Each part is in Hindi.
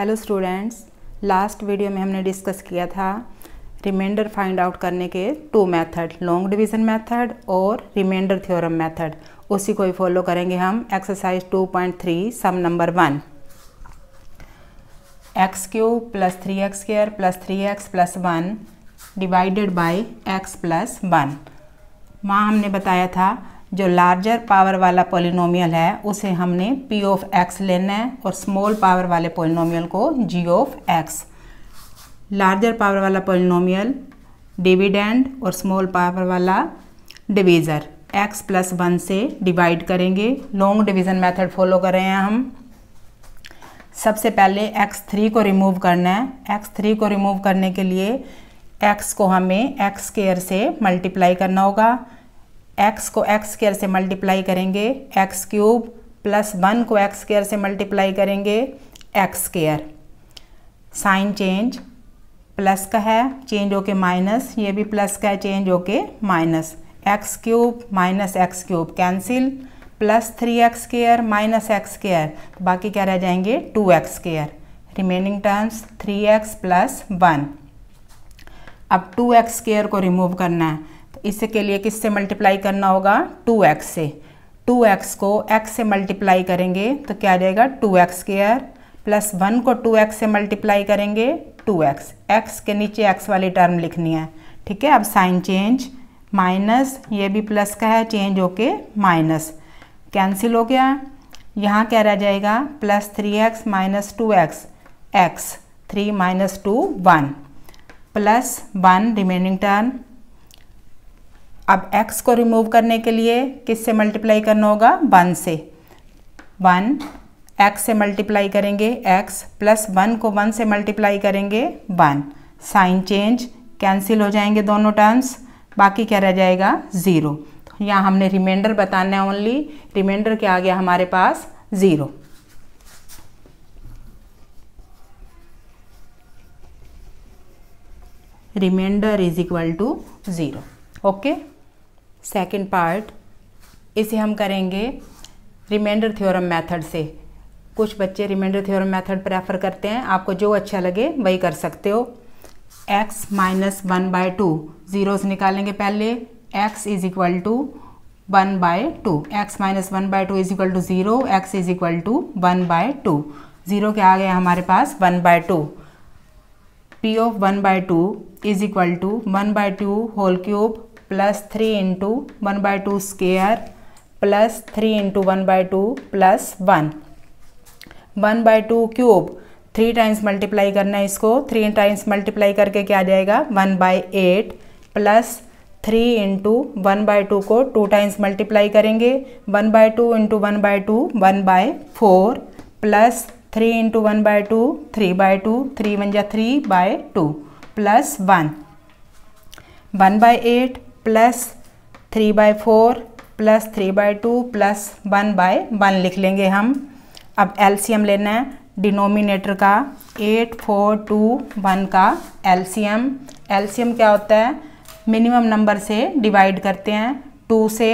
हेलो स्टूडेंट्स लास्ट वीडियो में हमने डिस्कस किया था रिमाइंडर फाइंड आउट करने के two method long division method और रिमाइंडर थ्योरम मेथड उसी को ही फॉलो करेंगे हम exercise 2.3 sum number one x cube plus three x square plus three x plus one divided by x plus one माँ हमने बताया था जो लार्जर पावर वाला पोलिनोमियल है उसे हमने पी ऑफ एक्स लेना है और स्मॉल पावर वाले पोलिनोमियल को g of x larger power वाला पोलिनोमियल डिविडेंड और स्मॉल पावर वाला डिवीज़र x प्लस वन से डिवाइड करेंगे लॉन्ग डिवीज़न मेथड फॉलो कर रहे हैं हम सबसे पहले एक्स थ्री को रिमूव करना है एक्स थ्री को रिमूव करने के लिए x को हमें एक्स केयर से मल्टीप्लाई करना होगा एक्स को एक्स केयर से मल्टीप्लाई करेंगे एक्स क्यूब प्लस वन को एक्स केयर से मल्टीप्लाई करेंगे x square sign change plus का है चेंज होके माइनस ये भी प्लस का है चेंज होके minus x cube minus x cube cancel plus three x square minus x square बाकी क्या रह जाएंगे two x square remaining terms three x plus one अब टू एक्स केयर को रिमूव करना है इसके लिए किससे मल्टीप्लाई करना होगा 2x से 2x को x से मल्टीप्लाई करेंगे तो क्या आ जाएगा two x square plus one को 2x से मल्टीप्लाई करेंगे 2x x के नीचे x वाली टर्म लिखनी है ठीक है अब साइन चेंज माइनस ये भी प्लस का है चेंज होके माइनस कैंसिल हो गया यहाँ क्या रह जाएगा plus three x minus two x x three minus two one plus one remaining term अब x को रिमूव करने के लिए किससे मल्टीप्लाई करना होगा वन से वन x से मल्टीप्लाई करेंगे x प्लस वन को वन से मल्टीप्लाई करेंगे वन साइन चेंज कैंसिल हो जाएंगे दोनों टर्म्स बाकी क्या रह जाएगा ज़ीरो तो यहाँ हमने रिमाइंडर बताना है ओनली रिमाइंडर क्या आ गया हमारे पास zero remainder is equal to zero okay second part इसे हम करेंगे रिमाइंडर थ्योरम मेथड से कुछ बच्चे रिमाइंडर थ्योरम मेथड प्रेफर करते हैं आपको जो अच्छा लगे वही कर सकते हो x minus one by two से निकालेंगे पहले x is equal to one by two x minus one by two is equal to zero x is equal to one by two zero के आ गया हमारे पास one by two P of one by two is equal to one by two whole cube plus three into one by two square plus three into one by two plus one one by two cube three times multiply करना है इसको थ्री टाइम्स मल्टीप्लाई करके क्या आ जाएगा one by eight plus three into one by two को टू टाइम्स मल्टीप्लाई करेंगे one by two into one by two one by four plus three into one by two three by two three one जा three by two plus one one by eight plus three by four plus three by two plus one by one लिख लेंगे हम अब एलसीएम लेना है डिनोमिनेटर का एट फोर टू वन का एलसीएम एलसीएम क्या होता है मिनिमम नंबर से डिवाइड करते हैं टू से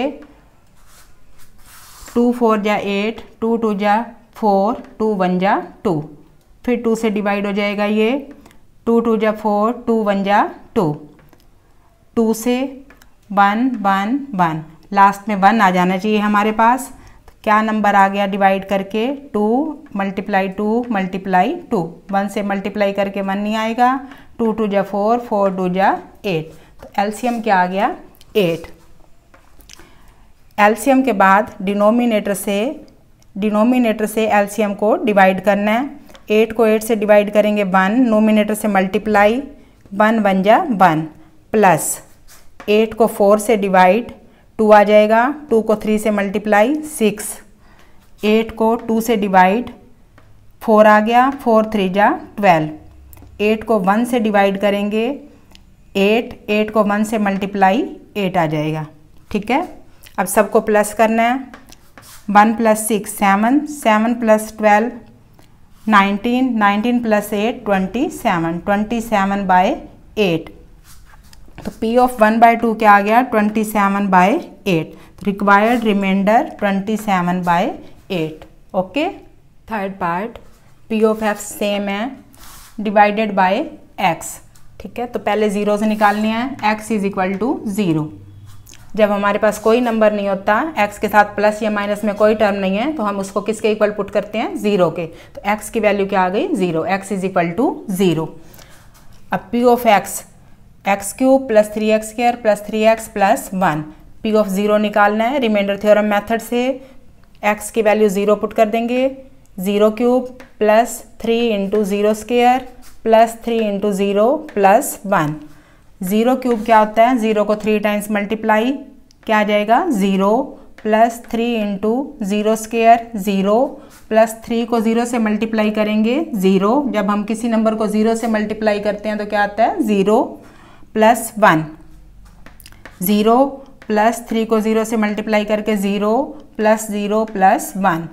टू फोर जा एट टू टू जा फोर टू वन जा टू फिर टू से डिवाइड हो जाएगा ये टू टू जा फोर टू वन जा टू टू से वन वन वन लास्ट में वन आ जाना चाहिए हमारे पास तो क्या नंबर आ गया डिवाइड करके two multiply two multiply two one से मल्टीप्लाई करके वन नहीं आएगा टू टू जा फोर फोर टू जा एट तो एल्सीयम क्या आ गया एट एल्सीयम के बाद डिनोमिनेटर से डिनोमिनेटर से एल्सीयम को डिवाइड करना है एट को एट से डिवाइड करेंगे वन नोमिनेटर से मल्टीप्लाई वन वन जा वन प्लस एट को फोर से डिवाइड टू आ जाएगा टू को थ्री से मल्टीप्लाई सिक्स एट को टू से डिवाइड फोर आ गया फोर थ्री जा ट्वेल्व एट को वन से डिवाइड करेंगे एट एट को वन से मल्टीप्लाई एट आ जाएगा ठीक है अब सबको प्लस करना है one plus six seven seven plus twelve nineteen nineteen plus eight twenty seven twenty seven by eight तो P of one by two क्या आ गया twenty seven by eight required remainder twenty seven by eight okay third part P of F same है डिवाइडेड बाई एक्स ठीक है तो पहले ज़ीरो से निकालनी है x is equal to zero जब हमारे पास कोई नंबर नहीं होता x के साथ प्लस या माइनस में कोई टर्म नहीं है तो हम उसको किसके इक्वल पुट करते हैं ज़ीरो के तो x की वैल्यू क्या आ गई zero x is equal to zero अब P of x x cube plus three x square plus three x plus one P of zero निकालना है रिमाइंडर थ्योरम मेथड से एक्स की वैल्यू ज़ीरो पुट कर देंगे zero cube plus three into zero square plus three into zero plus one zero cube क्या होता है ज़ीरो को थ्री टाइम्स मल्टीप्लाई क्या आ जाएगा zero plus three into zero square zero plus three को ज़ीरो से मल्टीप्लाई करेंगे ज़ीरो जब हम किसी नंबर को ज़ीरो से मल्टीप्लाई करते हैं तो क्या आता है zero plus one zero plus three को ज़ीरो से मल्टीप्लाई करके zero plus zero plus one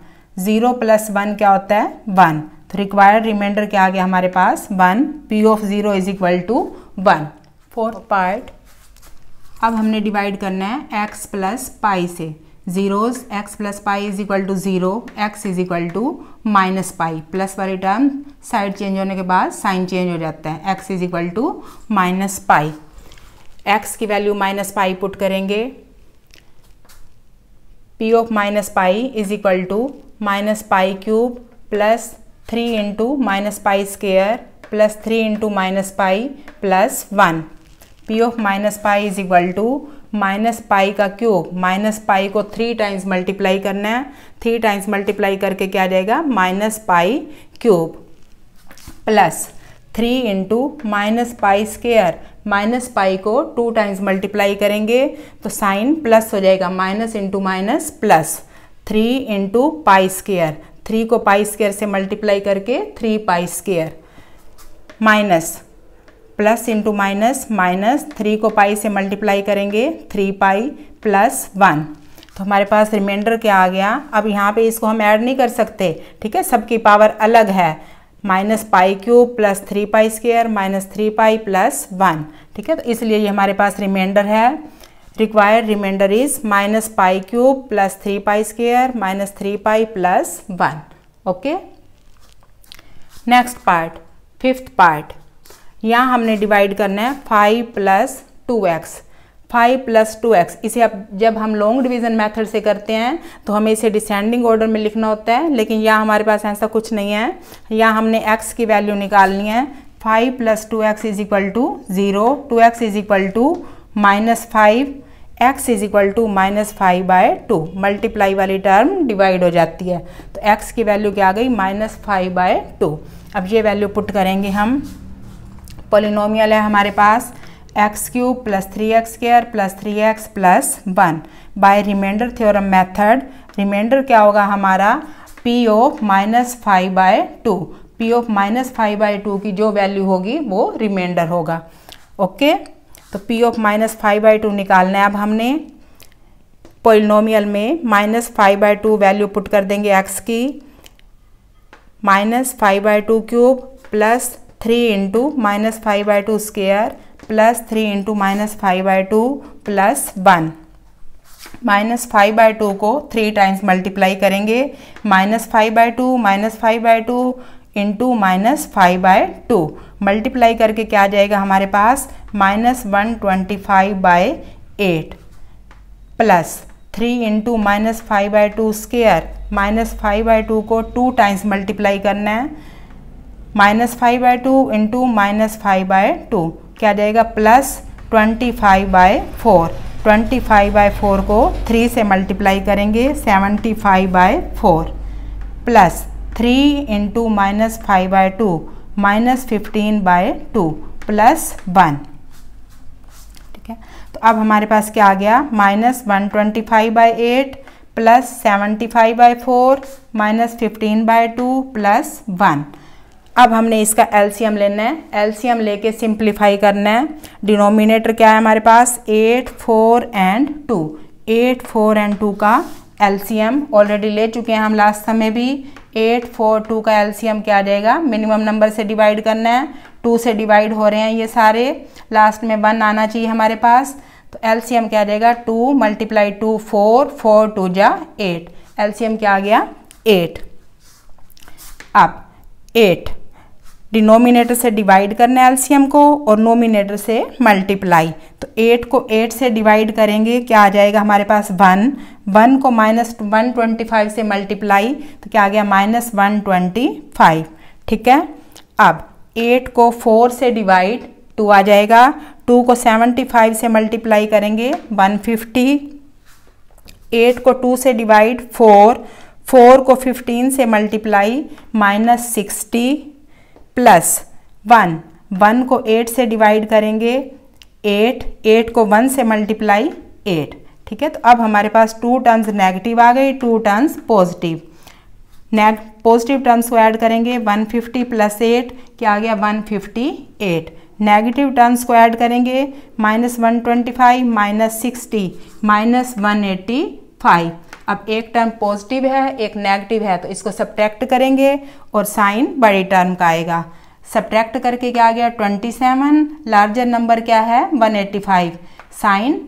zero plus one क्या होता है वन तो रिक्वायर्ड रिमाइंडर क्या आ गया हमारे पास one P of zero is equal to one fourth part अब हमने डिवाइड करना है एक्स प्लस पाई से zeros x plus pi is equal to zero x is equal to minus pi plus वाली टर्म साइड चेंज होने के बाद साइन चेंज हो जाता है x is equal to minus pi x की वैल्यू माइनस पाई पुट करेंगे P of minus pi is equal to minus pi cube plus three into minus pi square plus three into minus pi plus one P of minus pi is equal to minus pi का क्यूब माइनस पाई को थ्री टाइम्स मल्टीप्लाई करना है थ्री टाइम्स मल्टीप्लाई करके क्या आ जाएगा minus pi cube plus three into minus pi square minus pi को टू टाइम्स मल्टीप्लाई करेंगे तो साइन प्लस हो जाएगा minus into minus plus three into pi square three को पाई स्केयर से मल्टीप्लाई करके three pi square minus plus into minus minus three को पाई से मल्टीप्लाई करेंगे थ्री पाई प्लस वन तो हमारे पास रिमाइंडर क्या आ गया अब यहाँ पे इसको हम ऐड नहीं कर सकते ठीक है सबकी पावर अलग है minus pi cube plus three pi square minus three pi plus one ठीक है तो इसलिए ये हमारे पास रिमाइंडर है required remainder is minus pi cube plus three pi square minus three pi plus one okay next part fifth part यहाँ हमने डिवाइड करना है five plus two x five plus two x इसे अब जब हम लॉन्ग डिवीजन मेथड से करते हैं तो हमें इसे डिसेंडिंग ऑर्डर में लिखना होता है लेकिन यहाँ हमारे पास ऐसा कुछ नहीं है यहाँ हमने एक्स की वैल्यू निकालनी है five plus two x is equal to zero two x is equal to minus five x is equal to minus five by two multiply वाली टर्म डिवाइड हो जाती है तो एक्स की वैल्यू क्या आ गई माइनस फाइव बाय टू अब ये वैल्यू पुट करेंगे हम पोलिनोमियल है हमारे पास x cube plus three x square plus three x plus one by remainder theorem method remainder क्या होगा हमारा P of minus five by two P of minus five by two की जो वैल्यू होगी वो रिमाइंडर होगा ओके तो P of minus five by two निकालना है अब हमने पोलिनोमियल में minus five by two value put कर देंगे एक्स की minus five by two cube plus three into minus five by two square plus three into minus five by two plus one minus five by two को थ्री टाइम्स मल्टीप्लाई करेंगे minus five by two minus five by two into minus five by two multiply करके क्या आ जाएगा हमारे पास minus one twenty five by eight plus three into minus five by two square minus five by two को टू टाइम्स मल्टीप्लाई करना है minus five by two into minus five by two क्या जाएगा plus twenty five by four twenty five by four को थ्री से मल्टीप्लाई करेंगे seventy five by four plus three into minus five by two minus fifteen by two plus one ठीक है तो अब हमारे पास क्या आ गया minus one twenty five by eight plus seventy five by four minus fifteen by two plus one अब हमने इसका एलसीएम लेना है एलसीएम लेके सिंप्लीफाई करना है डिनोमिनेटर क्या है हमारे पास eight four and two eight four and two का एलसीएम ऑलरेडी ले चुके हैं हम लास्ट समय भी एट फोर टू का एलसीएम क्या आ जाएगा मिनिमम नंबर से डिवाइड करना है टू से डिवाइड हो रहे हैं ये सारे लास्ट में वन आना चाहिए हमारे पास तो एलसीएम क्या आ जाएगा two multiply two four four two जा एट एलसीएम क्या आ गया एट अब एट डिनोमिनेटर से डिवाइड करना है एल्सीयम को और नोमिनेटर से मल्टीप्लाई तो एट को एट से डिवाइड करेंगे क्या आ जाएगा हमारे पास वन वन को माइनस वन ट्वेंटी फाइव से मल्टीप्लाई तो क्या आ गया माइनस वन ट्वेंटी फाइव ठीक है अब एट को फोर से डिवाइड टू आ जाएगा टू को सेवेंटी फाइव से मल्टीप्लाई करेंगे वन फिफ्टी एट को टू से डिवाइड फोर फोर को फिफ्टीन से multiply minus sixty plus one one को एट से डिवाइड करेंगे एट एट को वन से मल्टीप्लाई एट ठीक है तो अब हमारे पास टू टर्म्स नेगेटिव आ गई two terms positive neg positive terms को ऐड करेंगे 150 फिफ्टी प्लस एट क्या आ गया 158 फिफ्टी एट नेगेटिव टर्म्स को ऐड करेंगे minus one twenty five minus sixty minus one eighty five अब एक टर्म पॉजिटिव है एक नेगेटिव है तो इसको सब्ट्रैक्ट करेंगे और साइन बड़े टर्म का आएगा सब्ट्रैक्ट करके क्या आ गया 27 लार्जर नंबर क्या है 185 साइन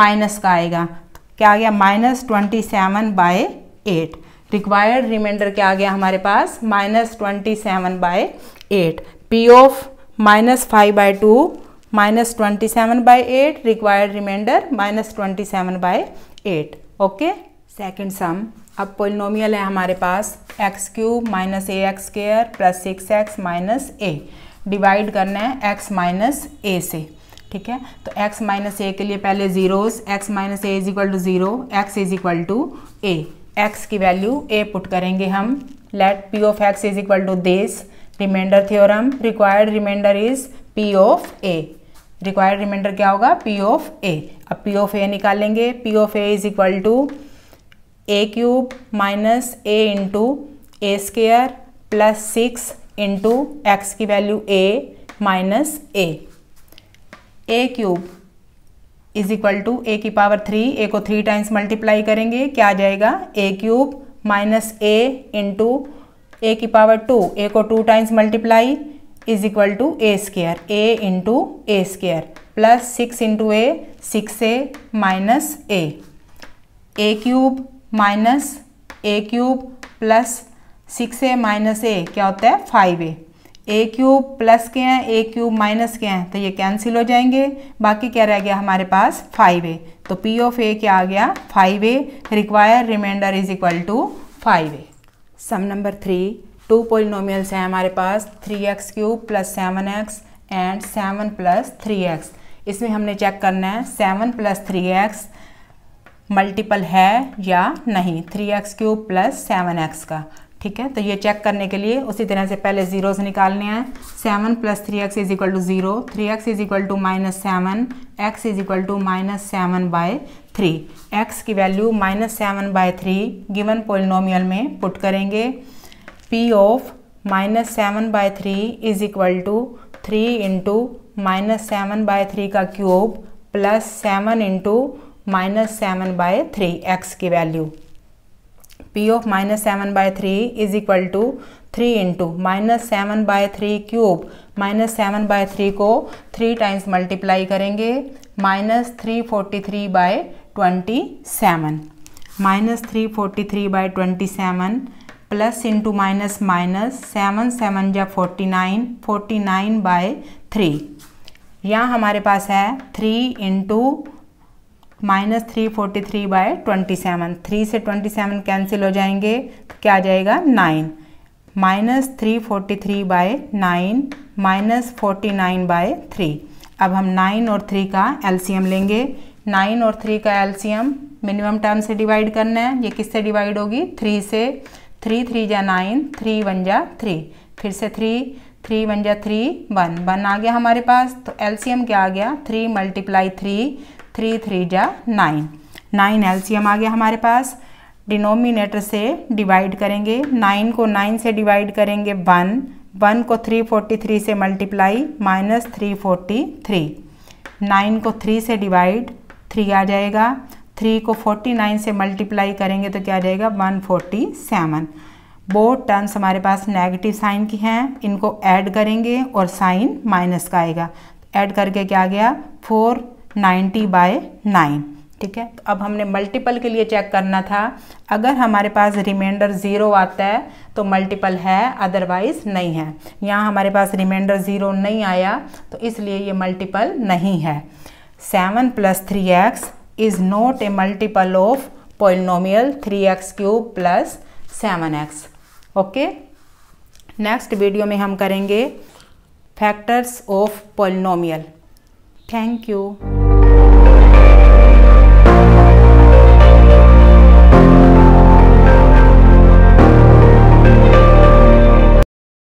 माइनस का आएगा तो क्या आ गया minus twenty seven by eight required remainder क्या आ गया हमारे पास minus twenty seven by eight P of minus five by two minus twenty seven by eight required remainder minus twenty seven by eight okay second sum अब पोलिनोमियल है हमारे पास x cube minus a x square plus six x minus a divide करना है एक्स माइनस ए से ठीक है तो एक्स माइनस ए के लिए पहले zeros x minus a is equal to zero x is equal to a x की वैल्यू ए पुट करेंगे हम let P of x is equal to this remainder theorem required remainder is P of a required remainder क्या होगा पी ऑफ ए अब पी ऑफ ए निकालेंगे P of a is equal to a cube minus a into a square plus six into x की value a minus a a cube is equal to a की पावर थ्री ए को थ्री टाइम्स मल्टीप्लाई करेंगे क्या आ जाएगा a cube minus a into a की पावर टू ए को two times multiply is equal to a square a into a square plus six into a six a minus a a cube minus a cube plus six a minus a क्या होता है five a a cube plus के हैं ए क्यूब माइनस के हैं तो ये कैंसिल हो जाएंगे बाकी क्या रह गया हमारे पास फाइव ए तो पी ऑफ ए क्या आ गया five a require remainder is equal to five a sum number three two polynomials हैं हमारे पास three x cube plus seven x and seven plus three x इसमें हमने चेक करना है seven plus three x multiple है या नहीं three x cube plus seven x का ठीक है तो ये चेक करने के लिए उसी तरह से पहले जीरोस निकालने हैं seven plus three x is equal to zero three x is equal to minus seven x is equal to minus seven by three x की value minus seven by three given polynomial में पुट करेंगे P of minus seven by three is equal to three into minus seven by three का cube plus seven into minus seven by three x की value P of minus seven by three is equal to three into minus seven by three cube minus seven by three को थ्री टाइम्स मल्टीप्लाई करेंगे minus three forty three by twenty seven minus three forty three by twenty seven plus into minus minus seven seven या forty nine forty nine by three यहाँ हमारे पास है three into minus three forty three by twenty seven three से ट्वेंटी सेवन कैंसिल हो जाएंगे तो क्या आ जाएगा nine minus three forty three by nine minus forty nine by three अब हम नाइन और थ्री का एलसीएम लेंगे नाइन और थ्री का एलसीएम मिनिमम टर्म से डिवाइड करना है ये किससे डिवाइड होगी थ्री से थ्री थ्री जा नाइन थ्री वन जा थ्री फिर से थ्री थ्री वन जा थ्री वन वन आ गया हमारे पास तो एलसीएम क्या आ गया three multiply three three three जा नाइन नाइन एल्सियम आ गया हमारे पास डिनोमिनेटर से डिवाइड करेंगे नाइन को नाइन से डिवाइड करेंगे वन वन को थ्री फोर्टी थ्री से multiply minus three forty three nine को थ्री से डिवाइड थ्री आ जाएगा थ्री को फोर्टी नाइन से मल्टीप्लाई करेंगे तो क्या आ जाएगा one forty seven both terms हमारे पास नेगेटिव साइन की हैं इनको ऐड करेंगे और साइन माइनस का आएगा ऐड करके क्या आ गया फोर 90 बाय नाइन ठीक है तो अब हमने मल्टीपल के लिए चेक करना था अगर हमारे पास रिमाइंडर ज़ीरो आता है तो मल्टीपल है अदरवाइज़ नहीं है यहाँ हमारे पास रिमाइंडर ज़ीरो नहीं आया तो इसलिए ये मल्टीपल नहीं है seven plus three x is not a multiple of polynomial three x cube plus seven x okay next video में हम करेंगे factors of polynomial thank you